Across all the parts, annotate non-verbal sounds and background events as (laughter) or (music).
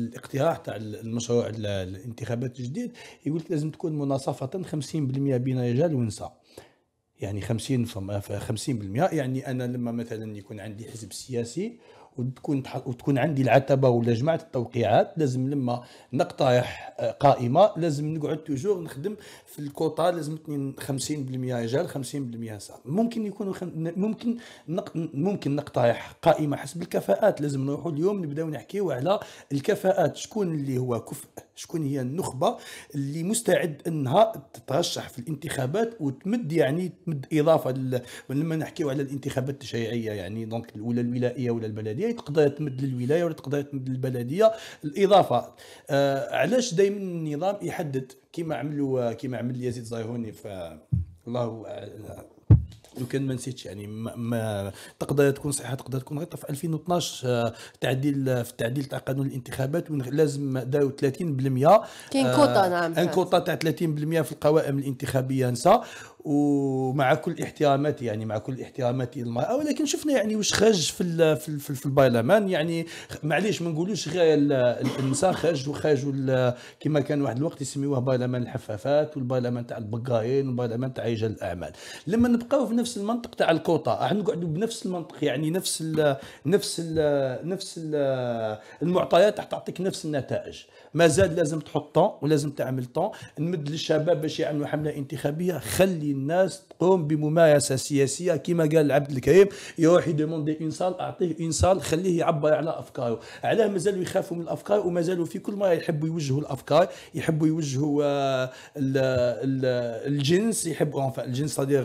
الاقتراح تاع المشروع الانتخابات الجديد يقول لك لازم تكون مناصفه 50% بين رجال ونساء يعني 50 50% يعني انا لما مثلا يكون عندي حزب سياسي وتكون وتكون عندي العتبه ولا جماعه التوقيعات لازم لما نقترح آه، قائمه لازم نقعد توجور نخدم في الكوطا لازم 50% رجال 50% نساء ممكن يكونوا خم... ممكن نق... ممكن نقترح قائمه حسب الكفاءات لازم نروحوا اليوم نبداو نحكيو على الكفاءات شكون اللي هو كفء شكون هي النخبه اللي مستعد انها تترشح في الانتخابات وتمد يعني تمد اضافه لما نحكيو على الانتخابات التشريعيه يعني دونك ولا الولائيه ولا البلديه تقدر تمد للولايه ولا تقدر تمد للبلديه الاضافه آه علاش دائما النظام يحدد كما عملوا آه، كما عمل يزيد زايهوني ف الله لو كان ما نسيتش يعني ما, ما تقدر تكون صحيحه تقدر تكون غلطه في 2012 آه، تعديل في التعديل تاع قانون الانتخابات وين لازم داروا 30% كاين كوطا آه، نعم ان كوطا تاع 30% في القوائم الانتخابيه نسا ومع كل احترامات يعني مع كل احتراماتي للمراه ولكن شفنا يعني واش خرج في في, في, في البرلمان يعني معليش ما نقولوش غير النساء خرجوا خرجوا كما كان واحد الوقت يسميوه برلمان الحفافات والبرلمان تاع البقايين والبرلمان تاع رجال الاعمال لما نبقاو في نفس المنطق تاع الكوطا راح نقعدوا بنفس المنطق يعني نفس ال نفس ال نفس ال المعطيات راح تعطيك نفس النتائج ما زاد لازم تحط طون ولازم تعمل طون نمد للشباب باش يعملوا حمله انتخابيه خلي الناس تقوم بممارسه سياسيه كما قال عبد الكريم يروح يدوموندي اون سال اعطيه اون سال خليه يعبر على افكاره علاه مازالوا يخافوا من الافكار ومازالوا في كل مره يحبوا يوجهوا الافكار يحبوا يوجهوا آه، الجنس يحبوا الجنس صديق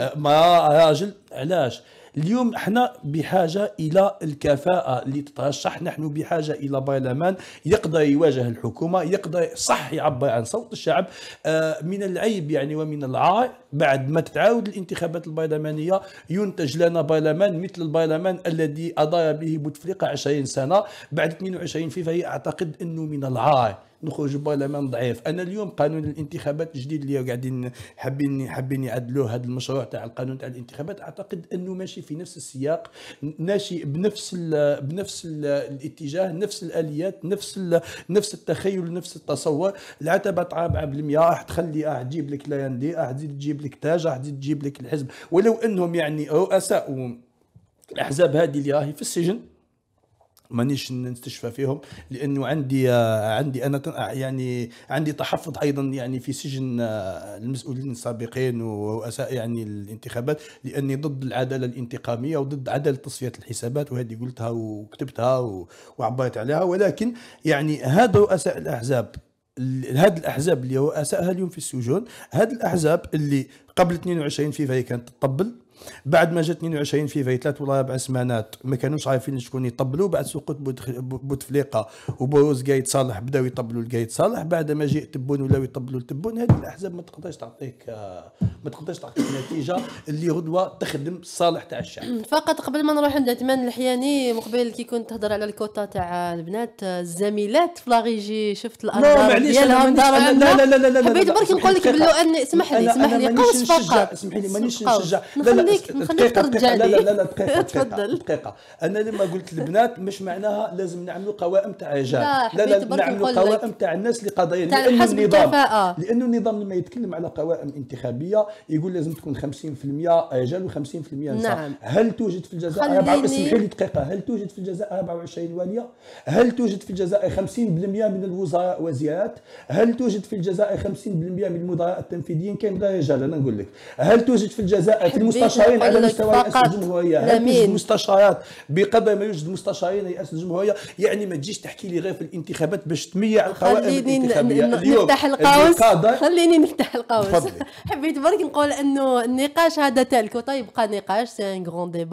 آه، ما آه، راجل علاش اليوم احنا بحاجه الى الكفاءه اللي تترشح نحن بحاجه الى برلمان يقدر يواجه الحكومه يقدر صح يعبر عن صوت الشعب آه، من العيب يعني ومن العار بعد ما تتعاود الانتخابات البرلمانيه ينتج لنا برلمان مثل البرلمان الذي ادار به بوتفليقه 20 سنه بعد 22 هي اعتقد انه من العار نخرج برلمان ضعيف انا اليوم قانون الانتخابات الجديد اللي قاعدين حابين حابين يعدلوه هذا المشروع تاع القانون تاع الانتخابات اعتقد انه ماشي في نفس السياق ناشئ بنفس الـ بنفس الـ الاتجاه نفس الاليات نفس الـ نفس التخيل نفس التصور العتبه تعاب بالمياه راح تخلي راح تجيب لك يندي راح تجيب لك تاج راح تجيب لك الحزب ولو انهم يعني رؤساء الاحزاب هذه اللي راهي في السجن مانيش نستشفى فيهم لانه عندي عندي انا يعني عندي تحفظ ايضا يعني في سجن آه، المسؤولين السابقين واساء يعني الانتخابات لاني ضد العداله الانتقاميه وضد عداله تصفيه الحسابات وهذه قلتها وكتبتها وعبرت عليها ولكن يعني هذا رؤساء الاحزاب هاد الاحزاب اللي رؤسائها اليوم في السجون هاد الاحزاب اللي قبل 22 هي كانت تطبل بعد ما جات 22 فيفاي ثلاث ولا اربع سمانات ما كانوش عارفين شكون يطبلوا بعد سقوط بوتفليقه وبروز قايد صالح بداوا يطبلوا لقايد صالح بعد ما جاء تبون ولاو يطبلوا لتبون هذه الاحزاب ما تقدرش تعطيك ما تقدرش تعطيك نتيجه اللي غدوه تخدم الصالح تاع الشعب (clears throat) فقط قبل ما نروح عند عثمان الحياني مقبل كي كنت تهضر على الكوتا تاع البنات الزميلات في لاغيجي شفت الارقام ديالهم لا لا لا لا لا لا لا لا لا لا لا نقول لك لا لا اسمح لي اسمح لي لا لا اسمح لي مانيش نشجع لا لا خليك ما خليك ترجع لا لا لا (laughs) دقيقه تفضل دقيقه انا لما قلت البنات مش معناها لازم نعملوا قوائم تاع رجال لا لا نعملوا قوائم تاع الناس لقضايا لانه النظام آه. لانه النظام لما يتكلم على قوائم انتخابيه يقول لازم تكون 50% رجال و50% نساء نعم. هل توجد في الجزائر اسمحي لي دقيقه هل توجد في الجزائر 24 واليه هل توجد في الجزائر 50% من الوزراء وزيرات هل توجد في الجزائر 50% من المدراء التنفيذيين كاين غير رجال انا نقول لك هل توجد في الجزائر في المستشفى مستشارين على مستوى رئاسه الجمهوريه هل توجد مستشارات بقدر ما يوجد مستشارين رئاسه الجمهوريه يعني ما تجيش تحكي لي غير في الانتخابات باش تميع القوائم الانتخابيه اليوم نفتح القوس خليني نفتح القوس (laughs) حبيت برك نقول انه النقاش هذا تاع الكوطه طيب، يبقى نقاش سي ان غون ديبا